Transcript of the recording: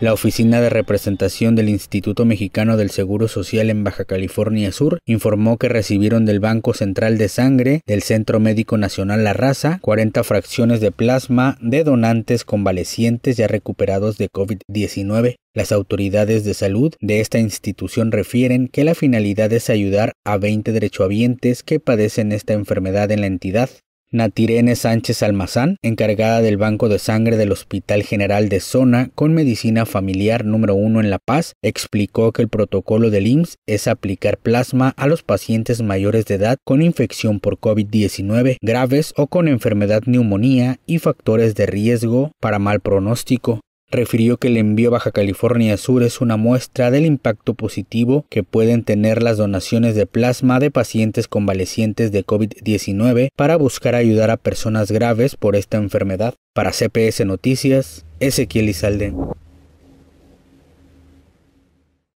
La Oficina de Representación del Instituto Mexicano del Seguro Social en Baja California Sur informó que recibieron del Banco Central de Sangre del Centro Médico Nacional La Raza 40 fracciones de plasma de donantes convalecientes ya recuperados de COVID-19. Las autoridades de salud de esta institución refieren que la finalidad es ayudar a 20 derechohabientes que padecen esta enfermedad en la entidad. Natirene Sánchez Almazán, encargada del Banco de Sangre del Hospital General de Zona con Medicina Familiar número 1 en La Paz, explicó que el protocolo del IMSS es aplicar plasma a los pacientes mayores de edad con infección por COVID-19 graves o con enfermedad neumonía y factores de riesgo para mal pronóstico refirió que el envío Baja California Sur es una muestra del impacto positivo que pueden tener las donaciones de plasma de pacientes convalecientes de COVID-19 para buscar ayudar a personas graves por esta enfermedad. Para CPS Noticias, Ezequiel Izalde.